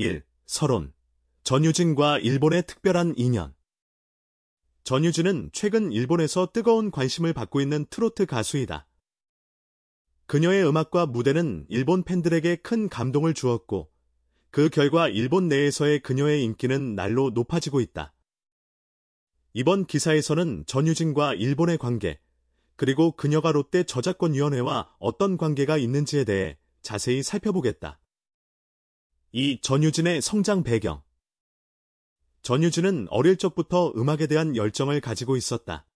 1. 서론 전유진과 일본의 특별한 인연 전유진은 최근 일본에서 뜨거운 관심을 받고 있는 트로트 가수이다. 그녀의 음악과 무대는 일본 팬들에게 큰 감동을 주었고 그 결과 일본 내에서의 그녀의 인기는 날로 높아지고 있다. 이번 기사에서는 전유진과 일본의 관계, 그리고 그녀가 롯데 저작권위원회와 어떤 관계가 있는지에 대해 자세히 살펴보겠다. 이 전유진의 성장 배경 전유진은 어릴 적부터 음악에 대한 열정을 가지고 있었다.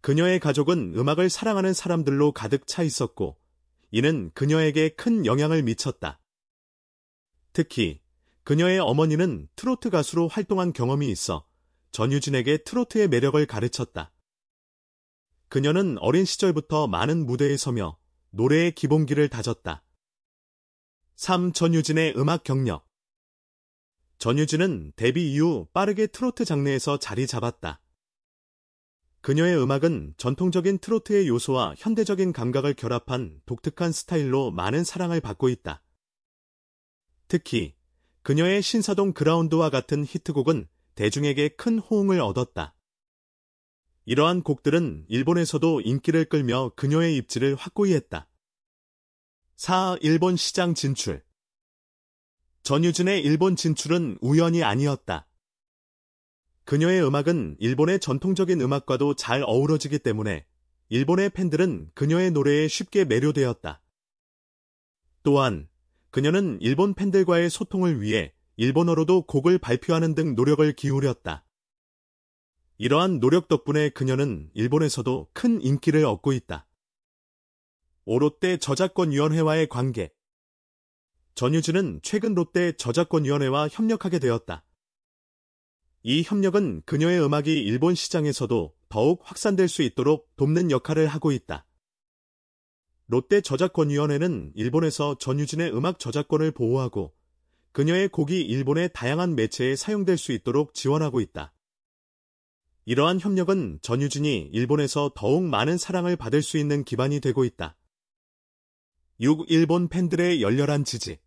그녀의 가족은 음악을 사랑하는 사람들로 가득 차 있었고 이는 그녀에게 큰 영향을 미쳤다. 특히 그녀의 어머니는 트로트 가수로 활동한 경험이 있어 전유진에게 트로트의 매력을 가르쳤다. 그녀는 어린 시절부터 많은 무대에 서며 노래의 기본기를 다졌다. 3. 전유진의 음악 경력 전유진은 데뷔 이후 빠르게 트로트 장르에서 자리 잡았다. 그녀의 음악은 전통적인 트로트의 요소와 현대적인 감각을 결합한 독특한 스타일로 많은 사랑을 받고 있다. 특히 그녀의 신사동 그라운드와 같은 히트곡은 대중에게 큰 호응을 얻었다. 이러한 곡들은 일본에서도 인기를 끌며 그녀의 입지를 확고히 했다. 4. 일본 시장 진출 전유진의 일본 진출은 우연이 아니었다. 그녀의 음악은 일본의 전통적인 음악과도 잘 어우러지기 때문에 일본의 팬들은 그녀의 노래에 쉽게 매료되었다. 또한 그녀는 일본 팬들과의 소통을 위해 일본어로도 곡을 발표하는 등 노력을 기울였다. 이러한 노력 덕분에 그녀는 일본에서도 큰 인기를 얻고 있다. 롯데 저작권위원회와의 관계 전유진은 최근 롯데 저작권위원회와 협력하게 되었다. 이 협력은 그녀의 음악이 일본 시장에서도 더욱 확산될 수 있도록 돕는 역할을 하고 있다. 롯데 저작권위원회는 일본에서 전유진의 음악 저작권을 보호하고 그녀의 곡이 일본의 다양한 매체에 사용될 수 있도록 지원하고 있다. 이러한 협력은 전유진이 일본에서 더욱 많은 사랑을 받을 수 있는 기반이 되고 있다. 6. 일본 팬들의 열렬한 지지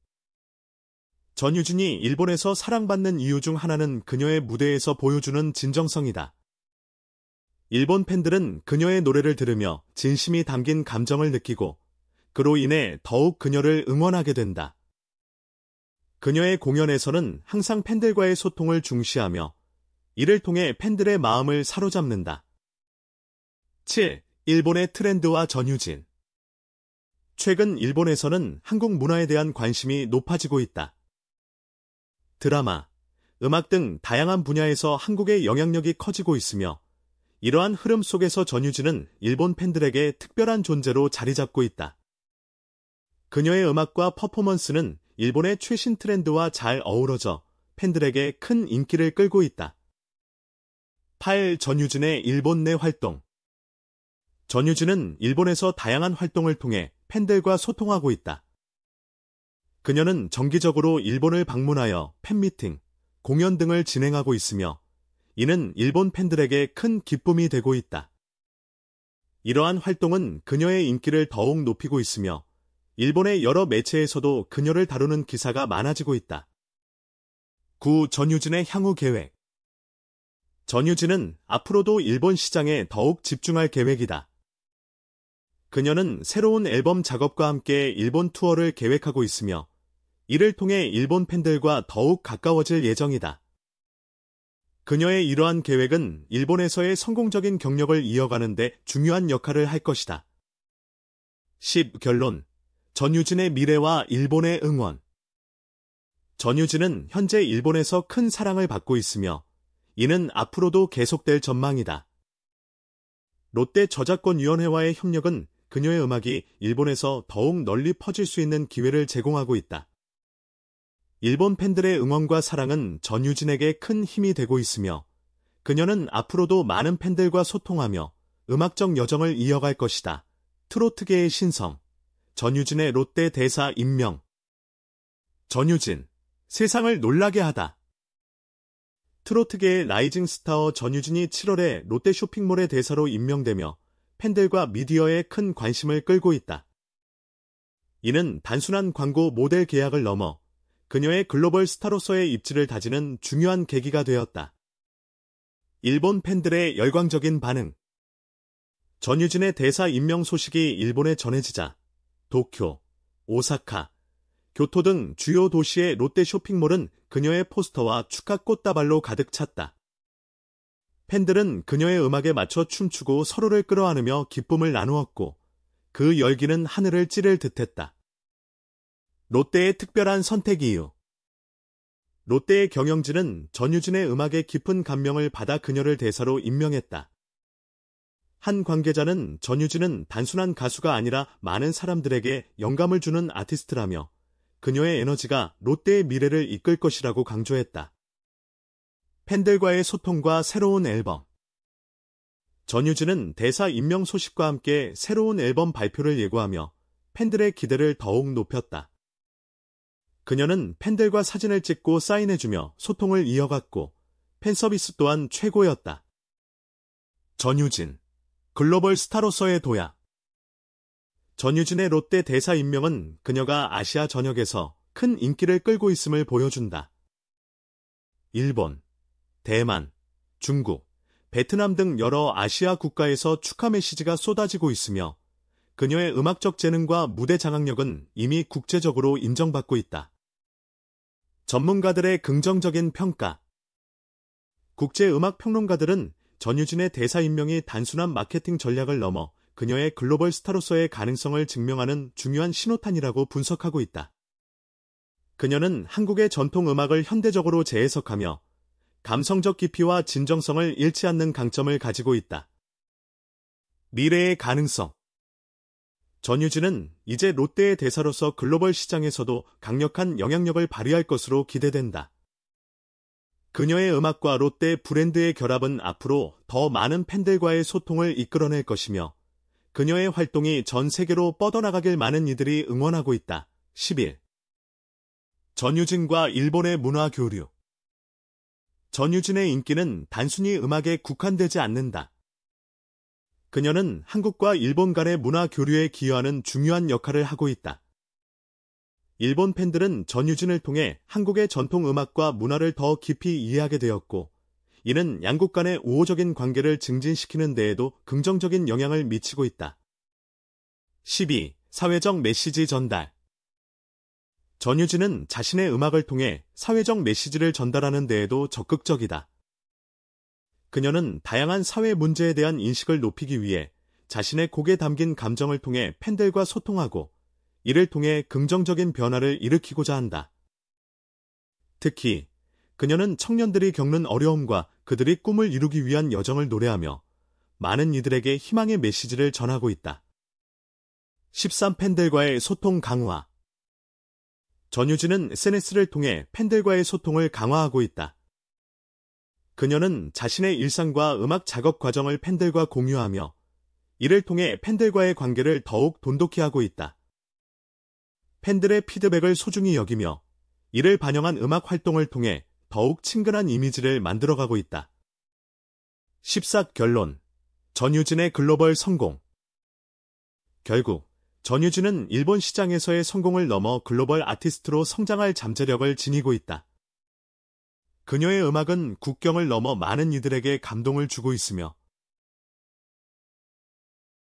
전유진이 일본에서 사랑받는 이유 중 하나는 그녀의 무대에서 보여주는 진정성이다. 일본 팬들은 그녀의 노래를 들으며 진심이 담긴 감정을 느끼고 그로 인해 더욱 그녀를 응원하게 된다. 그녀의 공연에서는 항상 팬들과의 소통을 중시하며 이를 통해 팬들의 마음을 사로잡는다. 7. 일본의 트렌드와 전유진 최근 일본에서는 한국 문화에 대한 관심이 높아지고 있다. 드라마, 음악 등 다양한 분야에서 한국의 영향력이 커지고 있으며 이러한 흐름 속에서 전유진은 일본 팬들에게 특별한 존재로 자리 잡고 있다. 그녀의 음악과 퍼포먼스는 일본의 최신 트렌드와 잘 어우러져 팬들에게 큰 인기를 끌고 있다. 8. 전유진의 일본 내 활동 전유진은 일본에서 다양한 활동을 통해 팬들과 소통하고 있다. 그녀는 정기적으로 일본을 방문하여 팬미팅, 공연 등을 진행하고 있으며 이는 일본 팬들에게 큰 기쁨이 되고 있다. 이러한 활동은 그녀의 인기를 더욱 높이고 있으며 일본의 여러 매체에서도 그녀를 다루는 기사가 많아지고 있다. 9. 전유진의 향후 계획 전유진은 앞으로도 일본 시장에 더욱 집중할 계획이다. 그녀는 새로운 앨범 작업과 함께 일본 투어를 계획하고 있으며 이를 통해 일본 팬들과 더욱 가까워질 예정이다. 그녀의 이러한 계획은 일본에서의 성공적인 경력을 이어가는데 중요한 역할을 할 것이다. 10. 결론 전유진의 미래와 일본의 응원 전유진은 현재 일본에서 큰 사랑을 받고 있으며 이는 앞으로도 계속될 전망이다. 롯데 저작권위원회와의 협력은 그녀의 음악이 일본에서 더욱 널리 퍼질 수 있는 기회를 제공하고 있다. 일본 팬들의 응원과 사랑은 전유진에게 큰 힘이 되고 있으며 그녀는 앞으로도 많은 팬들과 소통하며 음악적 여정을 이어갈 것이다. 트로트계의 신성 전유진의 롯데 대사 임명 전유진 세상을 놀라게 하다. 트로트계의 라이징 스타워 전유진이 7월에 롯데 쇼핑몰의 대사로 임명되며 팬들과 미디어에 큰 관심을 끌고 있다. 이는 단순한 광고 모델 계약을 넘어 그녀의 글로벌 스타로서의 입지를 다지는 중요한 계기가 되었다. 일본 팬들의 열광적인 반응 전유진의 대사 임명 소식이 일본에 전해지자 도쿄, 오사카, 교토 등 주요 도시의 롯데 쇼핑몰은 그녀의 포스터와 축하 꽃다발로 가득 찼다. 팬들은 그녀의 음악에 맞춰 춤추고 서로를 끌어안으며 기쁨을 나누었고 그 열기는 하늘을 찌를 듯했다. 롯데의 특별한 선택 이유 롯데의 경영진은 전유진의 음악에 깊은 감명을 받아 그녀를 대사로 임명했다. 한 관계자는 전유진은 단순한 가수가 아니라 많은 사람들에게 영감을 주는 아티스트라며 그녀의 에너지가 롯데의 미래를 이끌 것이라고 강조했다. 팬들과의 소통과 새로운 앨범 전유진은 대사 임명 소식과 함께 새로운 앨범 발표를 예고하며 팬들의 기대를 더욱 높였다. 그녀는 팬들과 사진을 찍고 사인해주며 소통을 이어갔고 팬 서비스 또한 최고였다. 전유진 글로벌 스타로서의 도야 전유진의 롯데 대사 임명은 그녀가 아시아 전역에서 큰 인기를 끌고 있음을 보여준다. 일본 대만, 중국, 베트남 등 여러 아시아 국가에서 축하 메시지가 쏟아지고 있으며 그녀의 음악적 재능과 무대 장악력은 이미 국제적으로 인정받고 있다. 전문가들의 긍정적인 평가 국제 음악 평론가들은 전유진의 대사 임명이 단순한 마케팅 전략을 넘어 그녀의 글로벌 스타로서의 가능성을 증명하는 중요한 신호탄이라고 분석하고 있다. 그녀는 한국의 전통 음악을 현대적으로 재해석하며 감성적 깊이와 진정성을 잃지 않는 강점을 가지고 있다. 미래의 가능성 전유진은 이제 롯데의 대사로서 글로벌 시장에서도 강력한 영향력을 발휘할 것으로 기대된다. 그녀의 음악과 롯데 브랜드의 결합은 앞으로 더 많은 팬들과의 소통을 이끌어낼 것이며 그녀의 활동이 전 세계로 뻗어나가길 많은 이들이 응원하고 있다. 10일 전유진과 일본의 문화 교류 전유진의 인기는 단순히 음악에 국한되지 않는다. 그녀는 한국과 일본 간의 문화 교류에 기여하는 중요한 역할을 하고 있다. 일본 팬들은 전유진을 통해 한국의 전통 음악과 문화를 더 깊이 이해하게 되었고, 이는 양국 간의 우호적인 관계를 증진시키는 데에도 긍정적인 영향을 미치고 있다. 12. 사회적 메시지 전달 전유진은 자신의 음악을 통해 사회적 메시지를 전달하는 데에도 적극적이다. 그녀는 다양한 사회 문제에 대한 인식을 높이기 위해 자신의 곡에 담긴 감정을 통해 팬들과 소통하고 이를 통해 긍정적인 변화를 일으키고자 한다. 특히 그녀는 청년들이 겪는 어려움과 그들이 꿈을 이루기 위한 여정을 노래하며 많은 이들에게 희망의 메시지를 전하고 있다. 13 팬들과의 소통 강화 전유진은 SNS를 통해 팬들과의 소통을 강화하고 있다. 그녀는 자신의 일상과 음악 작업 과정을 팬들과 공유하며 이를 통해 팬들과의 관계를 더욱 돈독히 하고 있다. 팬들의 피드백을 소중히 여기며 이를 반영한 음악 활동을 통해 더욱 친근한 이미지를 만들어가고 있다. 14 결론 전유진의 글로벌 성공 결국 전유진은 일본 시장에서의 성공을 넘어 글로벌 아티스트로 성장할 잠재력을 지니고 있다. 그녀의 음악은 국경을 넘어 많은 이들에게 감동을 주고 있으며